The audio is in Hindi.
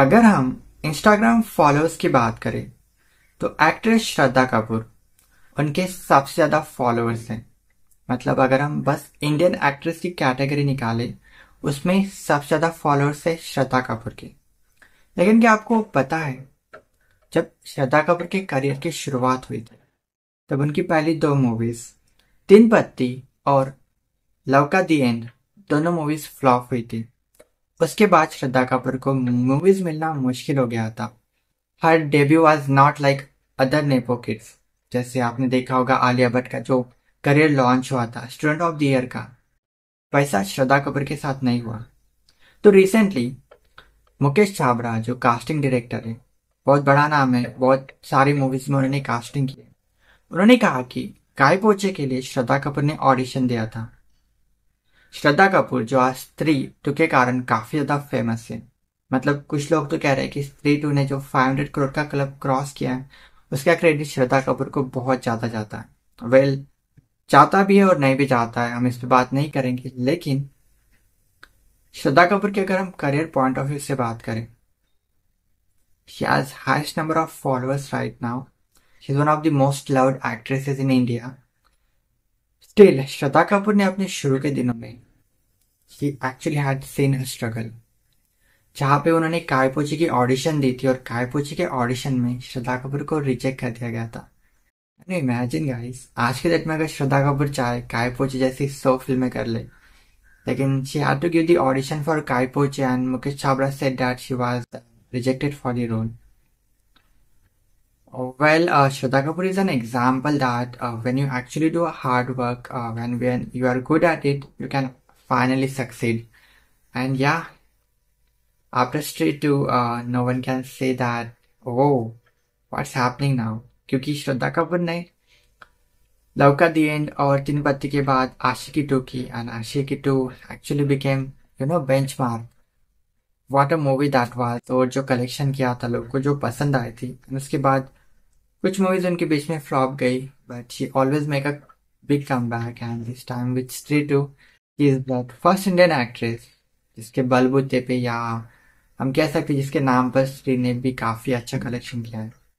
अगर हम इंस्टाग्राम फॉलोअर्स की बात करें तो एक्ट्रेस श्रद्धा कपूर उनके सबसे ज़्यादा फॉलोअर्स हैं मतलब अगर हम बस इंडियन एक्ट्रेस की कैटेगरी निकालें उसमें सबसे ज़्यादा फॉलोअर्स है श्रद्धा कपूर के लेकिन क्या आपको पता है जब श्रद्धा कपूर के करियर की शुरुआत हुई थी तब उनकी पहली दो मूवीज़ तीन पत्ती और लव का दी एंड दोनों मूवीज़ फ्लॉप हुई थी उसके बाद श्रद्धा कपूर को मूवीज मिलना मुश्किल हो गया था हर debut was not like other nepo kids जैसे आपने देखा होगा आलिया भट्ट का जो करियर लॉन्च हुआ था स्टूडेंट ऑफ द ईयर का वैसा श्रद्धा कपूर के साथ नहीं हुआ तो रिसेंटली मुकेश छाबरा जो कास्टिंग डायरेक्टर है बहुत बड़ा नाम है बहुत सारी मूवीज में उन्होंने कास्टिंग की उन्होंने कहा कि गाय पोचे के लिए श्रद्धा कपूर ने ऑडिशन दिया था श्रद्धा कपूर जो आज स्त्री टू तो के कारण काफी ज्यादा फेमस है मतलब कुछ लोग तो कह रहे हैं कि स्त्री टू ने जो 500 करोड़ का क्लब क्रॉस किया है उसका क्रेडिट श्रद्धा कपूर को बहुत ज्यादा जाता है वेल well, जाता भी है और नहीं भी जाता है हम इस पर बात नहीं करेंगे लेकिन श्रद्धा कपूर की अगर हम करियर पॉइंट ऑफ व्यू से बात करें highest number of followers right now she is one of the most loved loved in India still Shraddha Kapoor ने अपने शुरू के दिनों में ही actually had seen a struggle जहाँ पे उन्होंने कायपोची की ऑडिशन दी थी और कायपोची के ऑडिशन में श्रद्धा कपूर को रिजेक्ट कर दिया गया था इमेजिन गाइस आज के डेट में अगर श्रद्धा कपूर चाहे कायपोची जैसी सौ फिल्में कर ले लेकिन she had to give the audition for Kai Po Che and Mukesh Chhabra said that she was rejected for the role Well, uh, Shraddha Kapoor is an example that uh, when you actually do a hard work, uh, when when you are good at it, you can finally succeed. And yeah, after straight to uh, no one can say that, oh, what's happening now? क्योंकि श्रद्धा कपूर ने लव का दी एंड और तीन पत्ती के बाद आशिकी टू की and Aashiqui two actually became you know benchmark what a movie that was और जो कलेक्शन किया था लोग को जो पसंद आई थी उसके बाद कुछ मूवीज उनके बीच में फ्लॉप गई but she always make a big comeback and this time which Stree two is that first Indian actress जिसके बलबूते पे या हम कह सकते जिसके नाम पर स्त्री ने भी काफी अच्छा कलेक्शन किया है